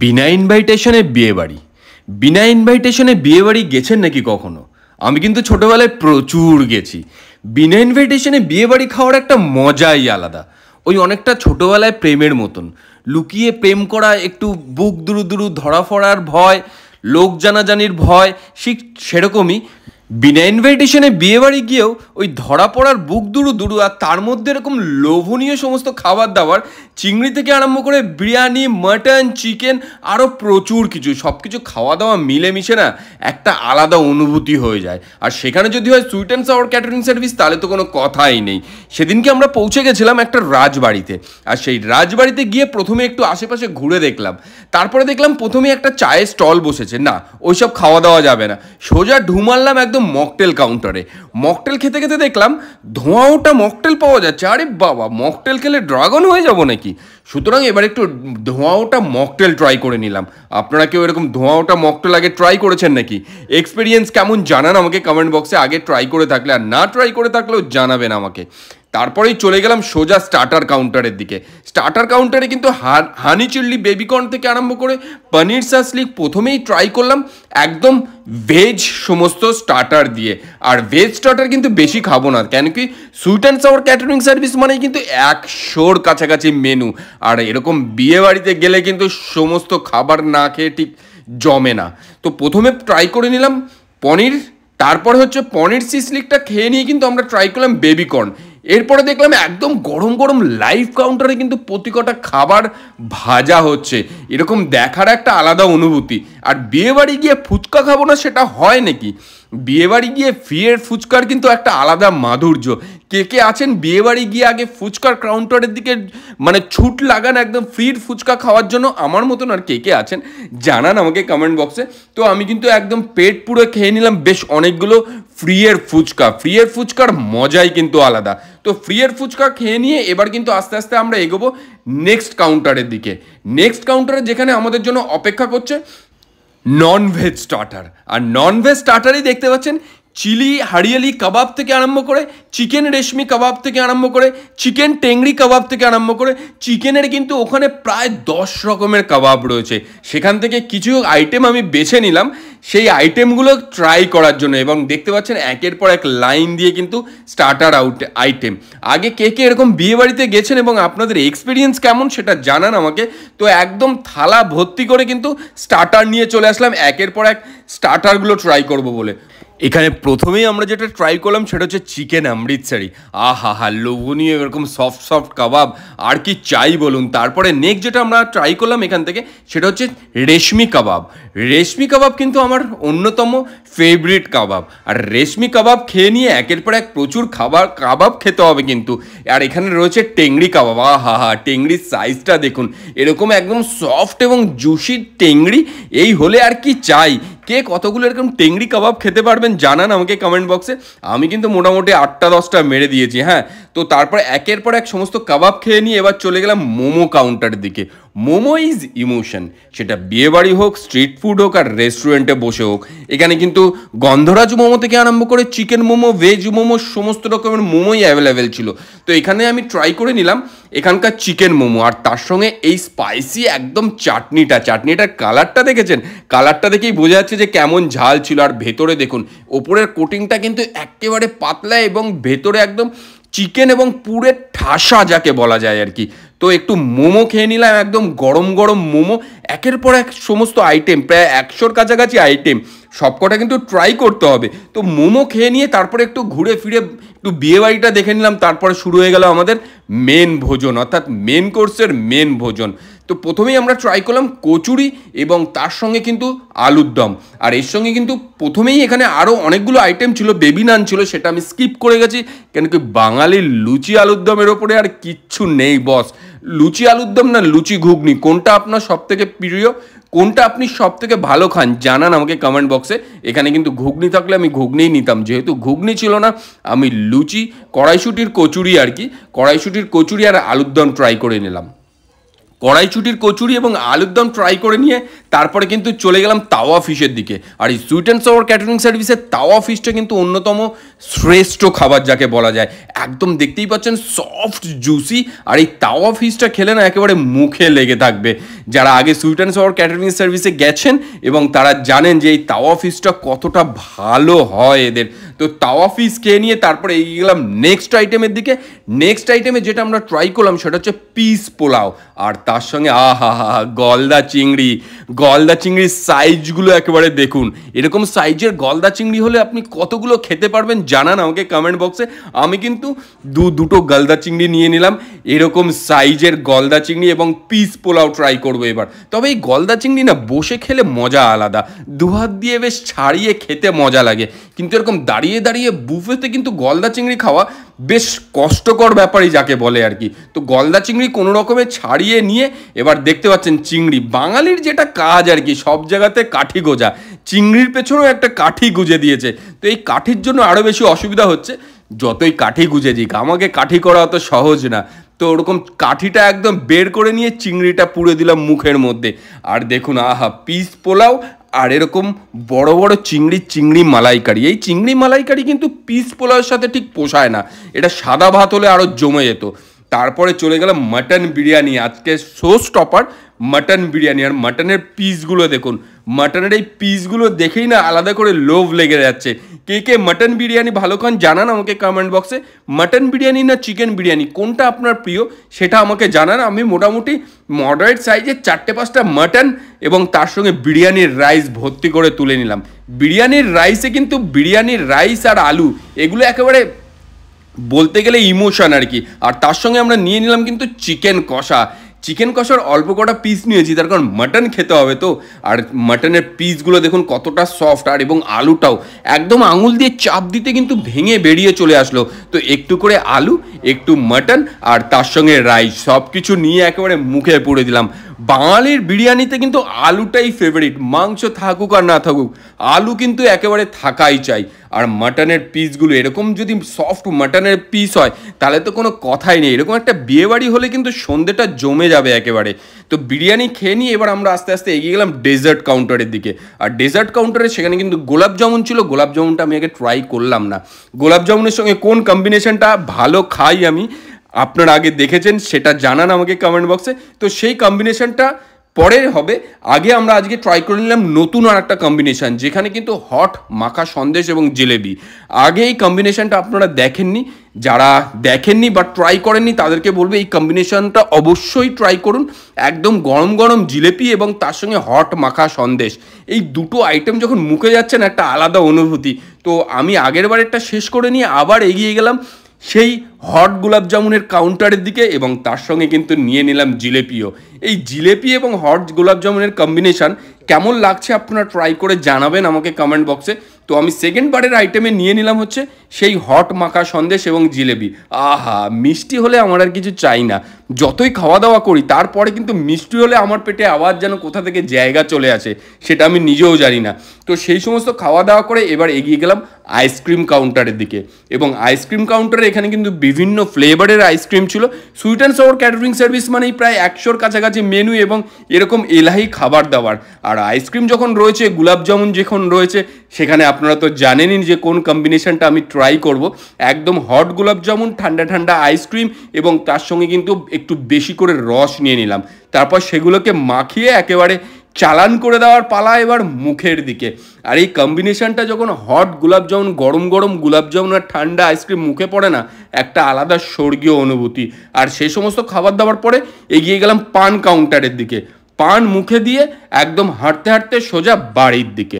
বিনা ইনভাইটেশনে বিয়ে বাড়ি বিনা ইনভাইটেশনে বিয়ে বাড়ি গেছেন নাকি কখনো আমি কিন্তু ছোটোবেলায় প্রচুর গেছি বিনা ইনভাইটেশনে বিয়ে বাড়ি খাওয়ার একটা মজাই আলাদা ওই অনেকটা ছোটোবেলায় প্রেমের মতন লুকিয়ে প্রেম করা একটু বুক দুরু দুরু ধরা ফড়ার ভয় লোক জানাজানির ভয় ঠিক সেরকমই বিনা ইনভাইটেশনে বিয়ে বাড়ি গিয়েও ওই ধরা পড়ার বুক দুরু দুরু আর তার মধ্যে এরকম লোভনীয় সমস্ত খাবার দাবার চিংড়ি থেকে আরম্ভ করে বিরিয়ানি মাটন চিকেন আরও প্রচুর কিছু সব কিছু খাওয়া দাওয়া মিলেমিশে না একটা আলাদা অনুভূতি হয়ে যায় আর সেখানে যদি হয় sweet and sour catering service তাহলে তো কোনো কথাই নেই সেদিনকে আমরা পৌঁছে গেছিলাম একটা রাজবাড়িতে আর সেই রাজবাড়িতে গিয়ে প্রথমে একটু আশেপাশে ঘুরে দেখলাম তারপরে দেখলাম প্রথমে একটা চায়ের স্টল বসেছে না ওইসব খাওয়া দাওয়া যাবে না সোজা ঢুমারলাম একদম মকটেল কাউন্টারে মকটেল খেতে খেতে দেখলাম ধোঁয়া ওটা মকটেল পাওয়া যাচ্ছে আরে বাবা মকটেল খেলে ড্রাগন হয়ে যাবো নাকি সুতরাং এবার একটু ধোঁয়া ওটা মকটেল ট্রাই করে নিলাম আপনারা কেউ এরকম ধোঁয়া ওটা মকটেল আগে ট্রাই করেছেন নাকি এক্সপিরিয়েন্স কেমন জানান আমাকে কমেন্ট বক্সে আগে ট্রাই করে থাকলে আর না ট্রাই করে থাকলেও জানাবেন আমাকে তারপরেই চলে গেলাম সোজা স্টার্টার কাউন্টারের দিকে স্টার্টার কাউন্টারে কিন্তু হানি চিল্লি বেবিকর্ন থেকে আরম্ভ করে পনির সাসলিক প্রথমেই ট্রাই করলাম একদম ভেজ সমস্ত স্টার্টার দিয়ে আর ভেজ স্টার্টার কিন্তু বেশি খাবো না কেন কি sweet and sour catering service মানেই কিন্তু একশোর কাছাকাছি মেনু আর এরকম বিয়ে বাড়িতে গেলে কিন্তু সমস্ত খাবার না খেয়ে ঠিক জমে না তো প্রথমে ট্রাই করে নিলাম পনির তারপরে হচ্ছে পনির সিসলিকটা খেয়ে নিয়ে কিন্তু আমরা ট্রাই করলাম বেবিকর্ন এরপরে দেখলাম একদম গরম গরম লাইভ কাউন্টারে কিন্তু প্রতি কটা খাবার ভাজা হচ্ছে এরকম দেখার একটা আলাদা অনুভূতি আর বিয়েবাড়ি গিয়ে ফুচকা খাবো না সেটা হয় নাকি বিয়েবাড়ি গিয়ে ফিয়ের ফুচকার কিন্তু একটা আলাদা মাধুর্য কে কে আছেন বিয়েবাড়ি গিয়ে আগে ফুচকার কাউন্টারের দিকে মানে ছুট লাগান একদম ফ্রির ফুচকা খাওয়ার জন্য আমার মতন আর কে কে আছেন জানান আমাকে কমেন্ট বক্সে তো আমি কিন্তু একদম পেট পুরো খেয়ে নিলাম বেশ অনেকগুলো ফ্রিয়ের ফুচকা ফ্রিয়ের ফুচকার মজাই কিন্তু আলাদা তো ফ্রিয়ের ফুচকা খেয়ে নিয়ে এবার কিন্তু আস্তে আস্তে আমরা এগোবো নেক্সট কাউন্টারের দিকে নেক্সট কাউন্টারে যেখানে আমাদের জন্য অপেক্ষা করছে ননভেজ স্টার্টার আর ননভেজ স্টার্টারই দেখতে পাচ্ছেন চিলি হারিয়ালি কাবাব থেকে আরম্ভ করে চিকেন রেশমি কাবাব থেকে আরম্ভ করে চিকেন টেংরি কাবাব থেকে আরম্ভ করে চিকেনের কিন্তু ওখানে প্রায় দশ রকমের কাবাব রয়েছে সেখান থেকে কিছু আইটেম আমি বেছে নিলাম সেই আইটেমগুলো ট্রাই করার জন্য এবং দেখতে পাচ্ছেন একের পর এক লাইন দিয়ে কিন্তু স্টার্টার আউট আইটেম আগে কে কে এরকম বিয়েবাড়িতে গেছেন এবং আপনাদের এক্সপিরিয়েন্স কেমন সেটা জানান আমাকে তো একদম থালা ভর্তি করে কিন্তু স্টার্টার নিয়ে চলে আসলাম একের পর এক স্টার্টারগুলো ট্রাই করব বলে এখানে প্রথমেই আমরা যেটা ট্রাই করলাম সেটা হচ্ছে চিকেন অমৃতসারি আহা হা লোভনীয় এরকম সফট সফট কাবাব আর কি চাই বলুন তারপরে নেক্সট যেটা আমরা ট্রাই করলাম এখান থেকে সেটা হচ্ছে রেশমি কাবাব রেশমি কাবাব কিন্তু আমার অন্যতম ফেভারিট কাবাব আর রেশমি কাবাব খেয়ে নিয়ে একের পর এক প্রচুর খাবার কাবাব খেতে হবে কিন্তু আর এখানে রয়েছে টেংরি কাবাব আহা হা টেংরির সাইজটা দেখুন এরকম একদম সফট এবং জুসি টেংরি এই হলে আর কি চাই কে কতগুলো এরকম টেংরি কাবাব খেতে পারবেন জানান আমাকে কমেন্ট বক্সে আমি কিন্তু মোটামুটি আটটা দশটা মেরে দিয়েছি হ্যাঁ তো তারপর একের পর এক সমস্ত কাবাব খেয়ে নিয়ে এবার চলে গেলাম মোমো কাউন্টারের দিকে মোমো ইজ ইমোশন সেটা বিয়েবাড়ি হোক স্ট্রিট ফুড হোক আর রেস্টুরেন্টে বসে হোক এখানে কিন্তু গন্ধরাজ মোমো থেকে আরম্ভ করে চিকেন মোমো ভেজ মোমো সমস্ত রকমের মোমোই অ্যাভেলেবেল ছিল তো এখানে আমি ট্রাই করে নিলাম এখানকার চিকেন মোমো আর তার সঙ্গে এই স্পাইসি একদম চাটনিটা চাটনিটার কালারটা দেখেছেন কালারটা দেখেই বোঝা যাচ্ছে যে কেমন ঝাল ছিল আর ভেতরে দেখুন ওপরের কোটিংটা কিন্তু একেবারে পাতলা এবং ভেতরে একদম চিকেন এবং পুরের ঠাসা যাকে বলা যায় আর কি তো একটু মোমো খেয়ে নিলাম একদম গরম গরম মোমো একের পর এক সমস্ত আইটেম প্রায় একশোর কাছাকাছি আইটেম সবকটা কিন্তু ট্রাই করতে হবে তো মোমো খেয়ে নিয়ে তারপরে একটু ঘুরে ফিরে একটু বিয়েবাড়িটা দেখে নিলাম তারপরে শুরু হয়ে গেল আমাদের মেন ভোজন অর্থাৎ মেন কোর্সের মেন ভোজন তো প্রথমেই আমরা ট্রাই করলাম কচুরি এবং তার সঙ্গে কিন্তু আলুর দম আর এর সঙ্গে কিন্তু প্রথমেই এখানে আরও অনেকগুলো আইটেম ছিল বেবি নান ছিল সেটা আমি স্কিপ করে গেছি কেন কি বাঙালির লুচি আলুর দমের ওপরে আর কিচ্ছু নেই বস লুচি আলুর দম না লুচি ঘুগনি কোনটা আপনার সবথেকে প্রিয় কোনটা আপনি সব থেকে ভালো খান জানান আমাকে কমেন্ট বক্সে এখানে কিন্তু ঘুগনি থাকলে আমি ঘুগনিই নিতাম যেহেতু ঘুগনি ছিল না আমি লুচি কড়াইশুটির কচুরি আর কি কড়াইশুটির কচুরি আর আলুর দম ট্রাই করে নিলাম কড়াইচুটির কচুরি এবং আলুর দম ট্রাই করে নিয়ে তারপরে কিন্তু চলে গেলাম তাওয়া ফিশের দিকে আর এই সুইট অ্যান্ড সাওয়ার ক্যাটারিং সার্ভিসের তাওয়া ফিশটা কিন্তু অন্যতম শ্রেষ্ঠ খাবার যাকে বলা যায় একদম দেখতেই পাচ্ছেন সফট জুসি আর এই তাওয়া ফিশটা খেলে না একেবারে মুখে লেগে থাকবে যারা আগে সুইট অ্যান্ড সাওয়ার ক্যাটারিং সার্ভিসে গেছেন এবং তারা জানেন যে এই তাওয়া ফিশটা কতটা ভালো হয় এদের তো তাওয়া ফিস খেয়ে নিয়ে তারপরে এগিয়ে গেলাম নেক্সট আইটেমের দিকে নেক্সট আইটেমে যেটা আমরা ট্রাই করলাম সেটা হচ্ছে পিস পোলাও আর তার সঙ্গে আহা হা গলদা চিংড়ি গলদা চিংড়ির সাইজগুলো একেবারে দেখুন এরকম সাইজের গলদা চিংড়ি হলে আপনি কতগুলো খেতে পারবেন জানান আমাকে কমেন্ট বক্সে আমি কিন্তু দু দুটো গলদা চিংড়ি নিয়ে নিলাম এরকম সাইজের গলদা চিংড়ি এবং পিস পোলাও ট্রাই করবো এবার তবে এই গলদা চিংড়ি না বসে খেলে মজা আলাদা দুহাত দিয়ে বেশ ছাড়িয়ে খেতে মজা লাগে কিন্তু এরকম দাঁড়িয়ে দাঁড়িয়ে বুফেতে কিন্তু গলদা চিংড়ি খাওয়া বেশ কষ্টকর ব্যাপারই যাকে বলে আর কি তো গলদা চিংড়ি কোনো রকমে ছাড়িয়ে নিয়ে এবার দেখতে পাচ্ছেন চিংড়ি বাঙালির যেটা কাজ আর কি সব জায়গাতে কাঠি গোজা চিংড়ির পেছনেও একটা কাঠি গুজে দিয়েছে তো এই কাঠির জন্য আরও বেশি অসুবিধা হচ্ছে যতই কাঠি গুঁজে দিক আমাকে কাঠি করা অত সহজ না তো ওরকম কাঠিটা একদম বের করে নিয়ে চিংড়িটা পুড়ে দিলাম মুখের মধ্যে আর দেখুন আহা পিস পোলাও আর এরকম বড় বড় চিংড়ি চিংড়ি মালাইকারি এই চিংড়ি মালাইকারি কিন্তু পিস পোলাওয়ের সাথে ঠিক পোষায় না এটা সাদা ভাত হলে আরও জমে যেত তারপরে চলে গেলাম মাটন বিরিয়ানি আজকে সোস টপার মাটন বিরিয়ানি আর মাটনের পিসগুলো দেখুন মাটনের এই পিসগুলো দেখেই না আলাদা করে লোভ লেগে যাচ্ছে কে কে মাটন বিরিয়ানি ভালো খান জানান আমাকে কমেন্ট বক্সে মাটন বিরিয়ানি না চিকেন বিরিয়ানি কোনটা আপনার প্রিয় সেটা আমাকে জানান আমি মোটামুটি মডারেট সাইজের চারটে পাঁচটা মাটন এবং তার সঙ্গে বিরিয়ানির রাইস ভর্তি করে তুলে নিলাম বিরিয়ানির রাইসে কিন্তু বিরিয়ানির রাইস আর আলু এগুলো একেবারে বলতে গেলে ইমোশন আর কি আর তার সঙ্গে আমরা নিয়ে নিলাম কিন্তু চিকেন কষা চিকেন কষার অল্প কটা পিস নিয়েছি তার কারণ মাটন খেতে হবে তো আর মাটনের পিসগুলো দেখুন কতটা সফট আর এবং আলুটাও একদম আঙুল দিয়ে চাপ দিতে কিন্তু ভেঙে বেরিয়ে চলে আসলো তো একটু করে আলু একটু মাটন আর তার সঙ্গে রাইস সব কিছু নিয়ে একেবারে মুখে পুড়ে দিলাম বাঙালির বিরিয়ানিতে কিন্তু আলুটাই ফেভারিট মাংস থাকুক আর না থাকুক আলু কিন্তু একেবারে থাকাই চাই আর মাটনের পিসগুলো এরকম যদি সফট মাটনের পিস হয় তাহলে তো কোনো কথাই নেই এরকম একটা বিয়েবাড়ি হলে কিন্তু সন্ধেটা জমে যাবে একেবারে তো বিরিয়ানি খেয়ে নিয়ে এবার আমরা আস্তে আস্তে এগিয়ে গেলাম ডেজার্ট কাউন্টারের দিকে আর ডেজার্ট কাউন্টারে সেখানে কিন্তু গোলাপ জামুন ছিল গোলাপ জামুনটা আমি আগে ট্রাই করলাম না গোলাপ জামুনের সঙ্গে কোন কম্বিনেশনটা ভালো খাই আমি আপনারা আগে দেখেছেন সেটা জানান আমাকে কমেন্ট বক্সে তো সেই কম্বিনেশনটা পরে হবে আগে আমরা আজকে ট্রাই করে নিলাম নতুন আর একটা কম্বিনেশান যেখানে কিন্তু হট মাখা সন্দেশ এবং জিলেবি আগে এই কম্বিনেশানটা আপনারা দেখেননি যারা দেখেননি বা ট্রাই করেননি তাদেরকে বলবে এই কম্বিনেশানটা অবশ্যই ট্রাই করুন একদম গরম গরম জিলেপি এবং তার সঙ্গে হট মাখা সন্দেশ এই দুটো আইটেম যখন মুখে যাচ্ছেন একটা আলাদা অনুভূতি তো আমি আগের বারেরটা শেষ করে নিয়ে আবার এগিয়ে গেলাম সেই হট গোলাপ জামুনের কাউন্টারের দিকে এবং তার সঙ্গে কিন্তু নিয়ে নিলাম জিলেপিও এই জিলেপি এবং হট গোলাপ জামুনের কম্বিনেশান কেমন লাগছে আপনারা ট্রাই করে জানাবেন আমাকে কমেন্ট বক্সে তো আমি সেকেন্ড বারের আইটেমে নিয়ে নিলাম হচ্ছে সেই হট মাখা সন্দেশ এবং জিলেবি আহা মিষ্টি হলে আমার আর কিছু চাই না যতই খাওয়া দাওয়া করি তারপরে কিন্তু মিষ্টি হলে আমার পেটে আবার যেন কোথা থেকে জায়গা চলে আসে সেটা আমি নিজেও জানি না তো সেই সমস্ত খাওয়া দাওয়া করে এবার এগিয়ে গেলাম আইসক্রিম কাউন্টারের দিকে এবং আইসক্রিম কাউন্টারে এখানে কিন্তু বিভিন্ন ফ্লেভারের আইসক্রিম ছিল sweet and sour catering service মানেই প্রায় একশোর কাছাকাছি মেনু এবং এরকম এলাহি খাবার দাবার আর আইসক্রিম যখন রয়েছে গুলাবজামুন যখন রয়েছে সেখানে আপনারা তো জানেনই যে কোন কম্বিনেশনটা আমি ট্রাই ট্রাই করব একদম হট গোলাপ জামুন ঠান্ডা ঠান্ডা আইসক্রিম এবং তার সঙ্গে কিন্তু একটু বেশি করে রস নিয়ে নিলাম তারপর সেগুলোকে মাখিয়ে একেবারে চালান করে দেওয়ার পালা এবার মুখের দিকে আর এই কম্বিনেশনটা যখন হট জামুন গরম গরম জামুন আর ঠান্ডা আইসক্রিম মুখে পড়ে না একটা আলাদা স্বর্গীয় অনুভূতি আর সেই সমস্ত খাবার দাবার পরে এগিয়ে গেলাম পান কাউন্টারের দিকে পান মুখে দিয়ে একদম হাঁটতে হাঁটতে সোজা বাড়ির দিকে